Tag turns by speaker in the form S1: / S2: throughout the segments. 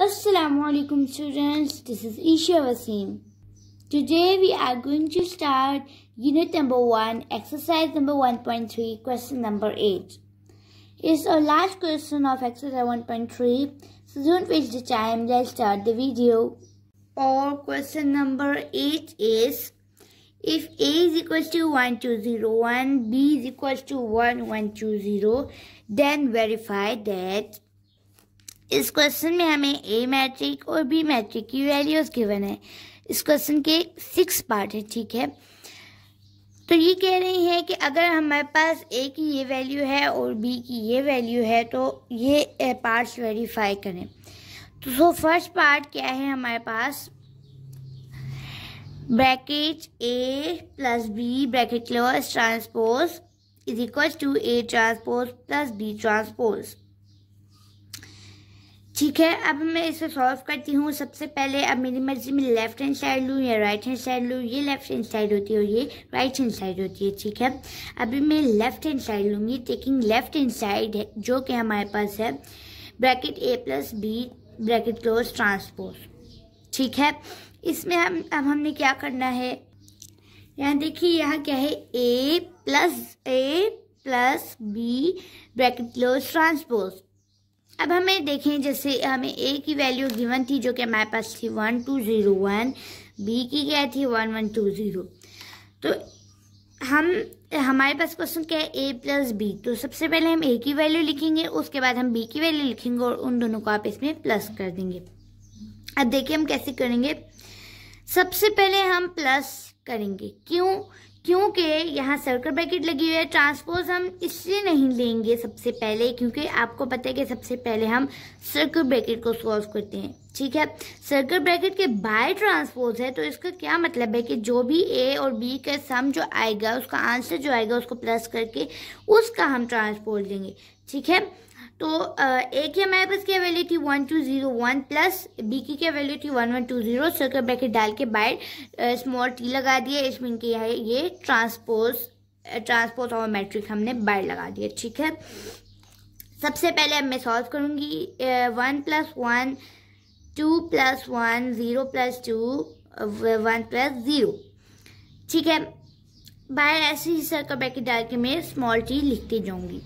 S1: Assalamu alaikum students this is Isha Wasim Today we are going to start unit number 1 exercise number 1.3 question number 8 It's a last question of exercise 1.3 so don't waste the time let's start the video Or question number 8 is if A is equal to 1201 B is equal to 1120 then verify that इस question में हमें A matrix और B matrix की values given है इस question के six part है ठीक है तो ये कह रही है कि अगर हमारे पास ए की ये वैल्यू है और बी की ये वैल्यू है तो ये पार्ट्स वेरीफाई करें तो सो फर्स्ट पार्ट क्या है हमारे पास bracket A plus B bracket lowers transpose is equal to A transpose plus B transpose ठीक है अब मैं इसे सॉल्व करती हूँ सबसे पहले अब मेरी मर्जी में लेफ्ट हैंड साइड लूँ या राइट हैंड साइड लूँ ये लेफ्ट हैंड साइड होती है और ये राइट हैंड साइड होती है ठीक है अभी मैं लेफ्ट हैंड साइड लूँगी टेकिंग लेफ्ट हैंड साइड है जो कि हमारे पास है bracket A plus B bracket close transpose ठीक है इसमें हम अब हमने क्या करना है यहाँ देखिए यहाँ क्या है A plus A plus B bracket close transpose अब हमें देखें जैसे हमें ए की वैल्यू गिवन थी जो कि हमारे पास थी one two zero one B की क्या थी वन वन टू ज़ीरो तो हम हमारे पास क्वेश्चन क्या है ए प्लस बी तो सबसे पहले हम ए की वैल्यू लिखेंगे उसके बाद हम बी की वैल्यू लिखेंगे और उन दोनों को आप इसमें प्लस कर देंगे अब देखिए हम कैसे करेंगे सबसे पहले हम प्लस करेंगे क्यों क्योंकि यहाँ सर्कल ब्रैकेट लगी हुई है ट्रांसपोज हम इसलिए नहीं लेंगे सबसे पहले क्योंकि आपको पता है कि सबसे पहले हम सर्कल ब्रैकेट को सॉल्व करते हैं ठीक है सर्कल ब्रैकेट के बाय ट्रांसपोज है तो इसका क्या मतलब है कि जो भी ए और बी का सम जो आएगा उसका आंसर जो आएगा उसको प्लस करके उसका हम ट्रांसपोज लेंगे ठीक है तो ए की हमारे पास क्या वैल्यू थी one two zero one plus B की क्या वैल्यू थी one one two zero circle bracket डाल के बाहर स्मॉल टी लगा दिया इसमें कि ये ट्रांसपोज ट्रांसपोज और मैट्रिक हमने बाहर लगा दिया ठीक है सबसे पहले अब मैं सॉल्व करूँगी one plus one two plus one zero plus two one plus zero ठीक है बाहर ऐसे ही सर्कल ब्रैकेट डाल के मैं स्मॉल टी लिखती जाऊँगी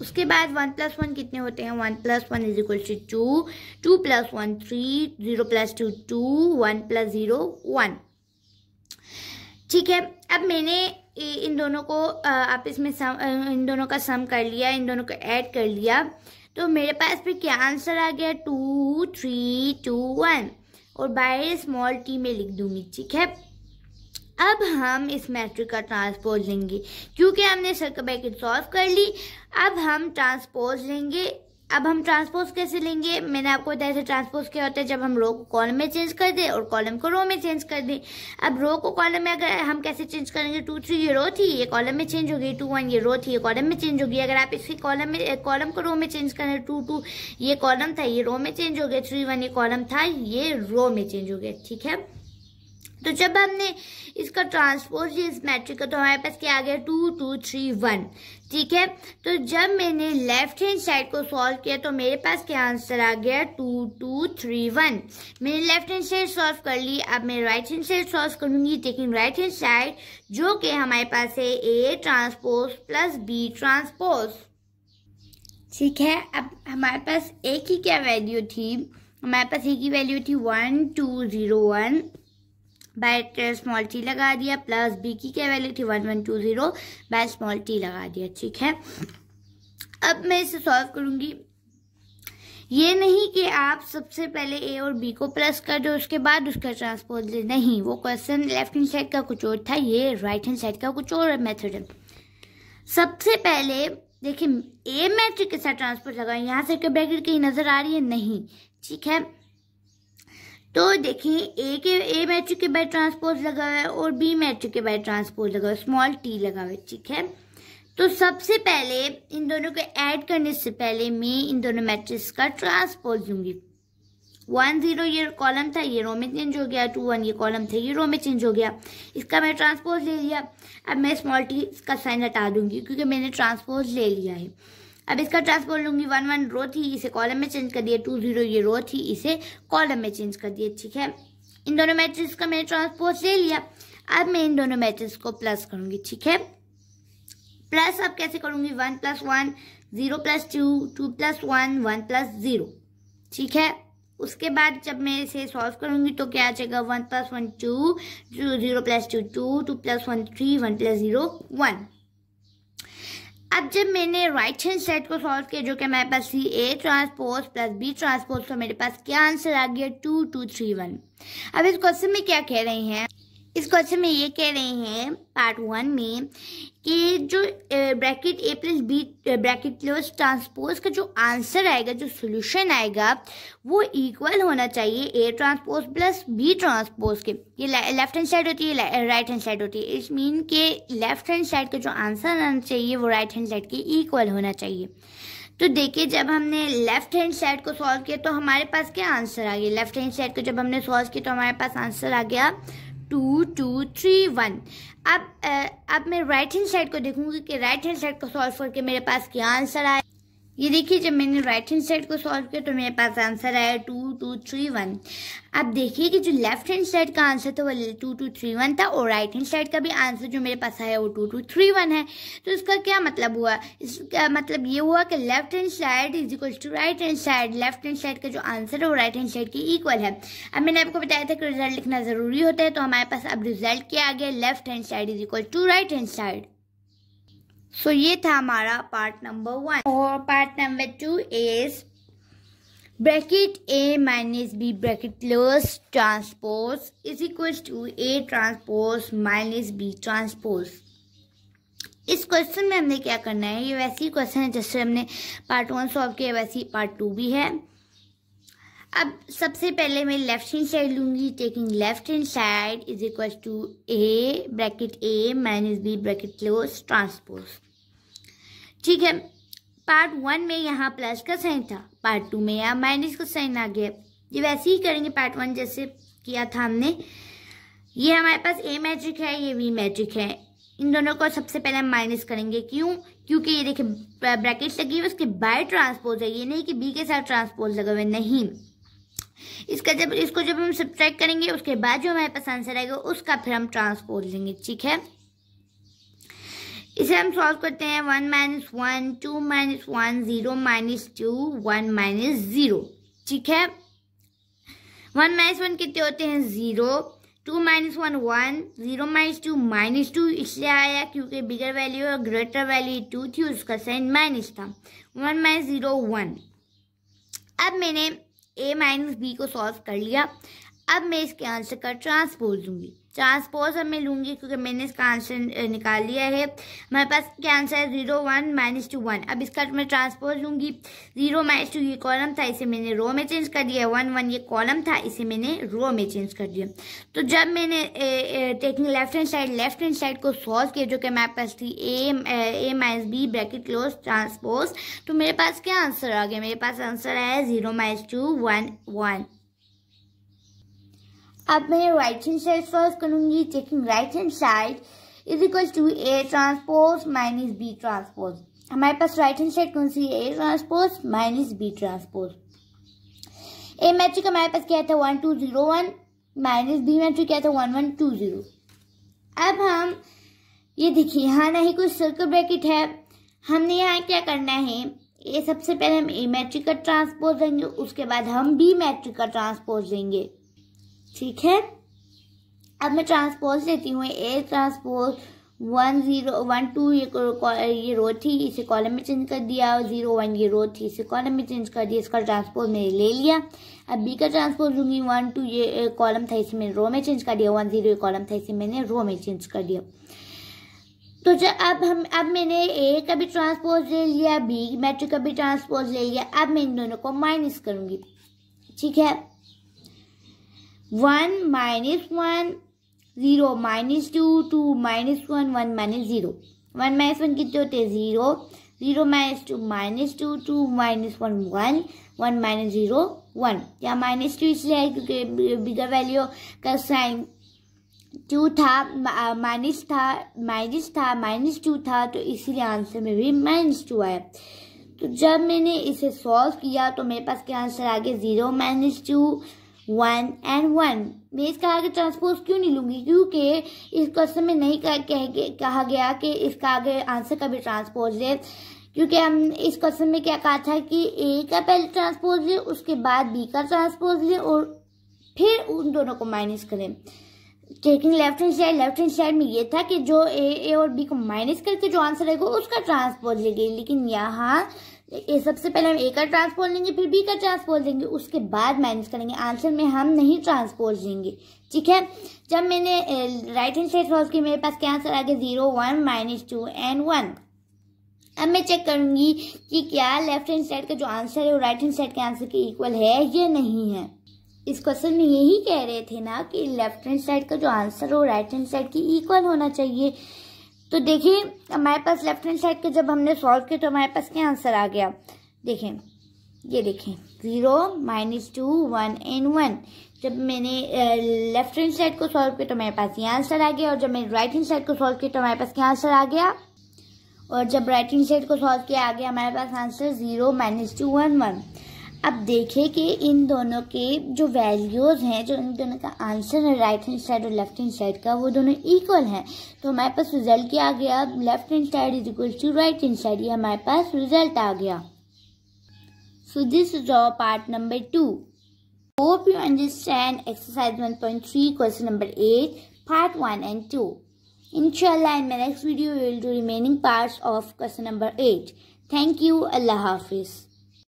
S1: उसके बाद वन प्लस वन कितने होते हैं one plus one is equal to two two plus one three zero plus two two one plus zero one ठीक है अब मैंने इन दोनों को आप इसमें सम इन दोनों का सम कर लिया इन दोनों को ऐड कर लिया तो मेरे पास फिर क्या आंसर आ गया टू थ्री टू वन और बाय स्मॉल टी में लिख दूंगी ठीक है अब हम इस मैट्रिक का ट्रांसपोज लेंगे क्योंकि हमने सर्कल ब्रैकेट सॉल्व कर ली अब हम ट्रांसपोज लेंगे अब हम ट्रांसपोज कैसे लेंगे मैंने आपको बताया था ट्रांसपोज क्या होता है जब हम रो को कॉलम में चेंज कर दें और कॉलम को रो में चेंज कर दें अब रो को कॉलम में अगर हम कैसे चेंज करेंगे टू थ्री ये रो थी ये कॉलम में चेंज हो गई टू वन ये रो थी ये कॉलम में चेंज हो गई अगर आप इसके कॉलम में कॉलम को रो में चेंज करें टू टू ये कॉलम था ये रो में चेंज हो गया थ्री वन ये कॉलम था ये रो में चेंज हो गया ठीक है तो जब हमने इसका ट्रांसपोज ये इस मैट्रिक का तो हमारे पास क्या आ गया टू टू थ्री वन ठीक है तो जब मैंने लेफ्ट हैंड साइड को सॉल्व किया तो मेरे पास क्या आंसर आ गया टू टू थ्री वन मैंने लेफ्ट हैंड साइड सॉल्व कर ली अब मैं राइट हैंड साइड सॉल्व करूंगी टेकिंग राइट हैंड साइड जो कि हमारे पास है A transpose plus B transpose ठीक है अब हमारे पास एक ही क्या वैल्यू थी हमारे पास एक ही वैल्यू थी one two zero one by small T लगा दिया प्लस बी की क्या वैल्यू थी one one two zero by small T लगा दिया ठीक है अब मैं इसे सॉल्व करूँगी ये नहीं कि आप सबसे पहले ए और बी को प्लस कर दो उसके बाद उसका ट्रांसपोज ले नहीं वो क्वेश्चन लेफ्ट हैंड साइड का कुछ और था ये राइट हैंड साइड का कुछ और मेथड है सबसे पहले देखिए ए मैट्रिक के साथ ट्रांसपोज लगाए यहाँ से ब्रैकेट कहीं नज़र आ रही है नहीं ठीक है तो देखें ए के ए मैट्रिक के बाय ट्रांसपोज लगा हुआ है और बी मैट्रिक के बाय ट्रांसपोज लगा हुआ है स्मॉल टी लगा हुआ है ठीक है तो सबसे पहले इन दोनों को ऐड करने से पहले मैं इन दोनों मैट्रिक्स का ट्रांसपोज लूंगी वन जीरो ये कॉलम था ये रो में चेंज हो गया टू वन ये कॉलम था ये रो में चेंज हो गया इसका मैं ट्रांसपोज ले लिया अब मैं स्मॉल टी का साइन हटा दूंगी क्योंकि मैंने ट्रांसपोज ले लिया है अब इसका ट्रांसफॉर्म लूंगी वन वन रो थी इसे कॉलम में चेंज कर दिया टू जीरो ये रो थी इसे कॉलम में चेंज कर दिया ठीक है इन दोनों मैट्रिक्स का मैंने ट्रांसपोर्ट ले लिया अब मैं इन दोनों मैट्रिक्स को प्लस करूंगी ठीक है प्लस अब कैसे करूंगी one plus one zero plus two two plus one one plus zero ठीक है उसके बाद जब मैं इसे सॉल्व करूंगी तो क्या आ जाएगा one plus one two zero plus two two two plus one three one plus zero one अब जब मैंने राइट हैंड साइड को सॉल्व किया जो कि मेरे पास सी A transpose plus B transpose तो मेरे पास क्या आंसर आ गया टू टू थ्री वन अब इस क्वेश्चन में क्या कह रहे हैं इस क्वेश्चन में ये कह रहे हैं पार्ट वन में कि जो bracket A plus B bracket close transpose का जो आंसर आएगा जो सोल्यूशन आएगा वो इक्वल होना चाहिए A transpose plus B transpose के ये लेफ्ट हैंड साइड होती है राइट हैंड साइड होती है इस मीन के लेफ्ट हैंड साइड का जो आंसर आना चाहिए वो राइट हैंड साइड के इक्वल होना चाहिए तो देखिए जब हमने लेफ्ट हैंड साइड को सॉल्व किया तो हमारे पास क्या आंसर आ गया लेफ्ट हैंड साइड को जब हमने सॉल्व किया तो हमारे पास आंसर आ गया टू टू थ्री वन अब अब मैं राइट हैंड साइड को देखूंगी कि राइट हैंड साइड को सॉल्व करके मेरे पास क्या आंसर आया ये देखिए जब मैंने राइट हैंड साइड को सॉल्व किया तो मेरे पास आंसर आया टू टू थ्री वन अब देखिए कि जो लेफ्ट हैंड साइड का आंसर था वो टू टू थ्री वन था और राइट हैंड साइड का भी आंसर जो मेरे पास आया वो टू टू थ्री वन है तो इसका क्या मतलब हुआ इसका मतलब ये हुआ कि left hand side is equal to right hand side left hand side का जो आंसर है वो राइट हैंड साइड के इक्वल है अब मैंने आपको बताया था कि रिजल्ट लिखना ज़रूरी होता है तो हमारे पास अब रिजल्ट क्या आ गया left hand side is equal to right hand side so ये था हमारा पार्ट नंबर वन और part number two is bracket A minus B bracket close transpose is equal to A transpose minus B transpose इस question में हमने क्या करना है ये वैसी क्वेश्चन है जैसे हमने पार्ट वन सॉल्व किया वैसी पार्ट टू भी है अब सबसे पहले मैं लेफ्ट हैंड साइड लूंगी taking left hand side is equal to A bracket A minus B bracket close transpose ठीक है पार्ट वन में यहाँ प्लस का साइन था पार्ट टू में यहाँ माइनस का साइन आ गया ये वैसे ही करेंगे पार्ट वन जैसे किया था हमने ये हमारे पास ए मैट्रिक है ये वी मैट्रिक है इन दोनों को सबसे पहले हम माइनस करेंगे क्यों क्योंकि ये देखिए ब्रैकेट लगी हुई उसके बाय ट्रांसपोज है ये नहीं कि बी के साथ ट्रांसपोज लगे हुए नहीं इसका जब इसको जब हम सब्ट्रैक्ट करेंगे उसके बाद जो हमारे पास आंसर आएगा उसका फिर हम ट्रांसपोज लेंगे ठीक है इसे हम सॉल्व करते हैं one minus one two minus one zero minus two one minus zero ठीक है वन माइनस वन कितने होते हैं zero two minus one one zero minus two minus two इसलिए आया क्योंकि बिगर वैल्यू और ग्रेटर वैल्यू टू थी उसका साइन माइनस था वन माइनस जीरो वन अब मैंने ए माइनस बी को सॉल्व कर लिया अब मैं इसके आंसर का ट्रांसपोज लूँगी ट्रांसपोज अब मैं लूँगी क्योंकि मैंने इसका आंसर निकाल लिया है हमारे पास क्या आंसर है zero one minus two one अब इसका मैं ट्रांसपोज लूँगी जीरो माइनस टू ये कॉलम था इसे मैंने रो में चेंज कर दिया वन वन ये कॉलम था इसे मैंने रो में चेंज कर दिया तो जब मैंने taking left hand side left hand side को सॉल्व किया जो कि मेरे पास थी A A minus B bracket close transpose तो मेरे पास क्या आंसर आ गया मेरे पास आंसर आया zero minus two one one अब मैं राइट हैंड साइड सॉल्व करूंगी checking right hand side is equal to A transpose minus B transpose हमारे पास राइट हैंड साइड कौन सी A transpose minus B transpose A matrix हमारे पास क्या था one two zero one minus B matrix क्या था वन वन टू जीरो अब हम ये देखिए यहाँ नहीं कुछ सर्कल ब्रैकेट है हमने यहाँ क्या करना है ये सबसे पहले हम ए मैट्रिक का ट्रांसपोज देंगे उसके बाद हम बी मैट्रिक का ट्रांसपोज देंगे ठीक है अब मैं ट्रांसपोज लेती हूँ A transpose one zero one two ये ये रो थी इसे कॉलम में चेंज कर दिया और जीरो वन ये रो थी इसे कॉलम में चेंज कर दिया इसका ट्रांसपोज मैंने ले लिया अब बी का ट्रांसपोज लूंगी वन टू ये कॉलम था इसे मैंने रो में चेंज कर दिया वन जीरो कॉलम था इसे मैंने रो में चेंज कर दिया तो जब अब हम अब मैंने ए का भी ट्रांसपोज ले लिया बी मैट्रिक का भी ट्रांसपोज ले लिया अब मैं इन दोनों को माइनस करूँगी ठीक है one minus one zero minus two two minus one one minus zero one minus one कितने होते हैं zero zero minus two minus two two minus one one one minus zero one या माइनस टू इसलिए है क्योंकि bigger value का sign two था minus uh, था माइनस था माइनस टू था तो इसीलिए आंसर में भी माइनस टू आया तो जब मैंने इसे सॉल्व किया तो मेरे पास क्या आंसर आ गया zero minus two one and one मैं इसका आगे ट्रांसपोज क्यों नहीं लूंगी क्योंकि इस क्वेश्चन में नहीं कह, कह, कहा गया कि इसका आगे आंसर का भी ट्रांसपोज है क्योंकि हम इस क्वेश्चन में क्या कहा था कि ए का पहले ट्रांसपोज लें उसके बाद बी का ट्रांसपोज लें और फिर उन दोनों को माइनस करें taking left hand side left hand side में ये था कि जो ए ए और बी को माइनस करके जो आंसर रहेगा उसका ट्रांसपोज लेगी लेकिन यहाँ ये सबसे पहले हम ए का ट्रांसपोज लेंगे फिर बी का ट्रांसपोज लेंगे उसके बाद माइनस करेंगे आंसर में हम नहीं ट्रांसपोज लेंगे ठीक है जब मैंने राइट हैंड साइड सॉल्व की मेरे पास क्या आंसर आ गया zero one minus two and one अब मैं चेक करूंगी कि क्या लेफ्ट हैंड साइड का जो आंसर है वो राइट हैंड साइड के आंसर के इक्वल है या नहीं है इस क्वेश्चन में यही कह रहे थे ना कि लेफ्ट हैंड साइड का जो आंसर हो राइट हैंड साइड के इक्वल होना चाहिए तो देखिए हमारे पास लेफ्ट हैंड साइड के जब हमने सॉल्व किया तो हमारे पास क्या आंसर आ गया देखें ये देखें zero minus two one and one जब मैंने लेफ्ट हैंड साइड को सॉल्व किया तो मेरे पास ये आंसर आ गया और जब मैंने राइट हैंड साइड को सॉल्व किया तो हमारे पास क्या आंसर आ गया और जब राइट हैंड साइड को सॉल्व किया आ गया हमारे पास answer zero minus two one one अब देखिए कि इन दोनों के जो वैल्यूज़ हैं जो इन दोनों का आंसर है राइट हैंड साइड और लेफ्ट हैंड साइड का वो दोनों इक्वल हैं तो हमारे पास रिजल्ट क्या आ गया left hand side is equal to right hand side ये हमारे पास रिजल्ट आ गया so this jaw part number two hope you understand exercise one question number eight part one and two इनशाला next video will do remaining part of question number eight thank you अल्लाह हाफिज़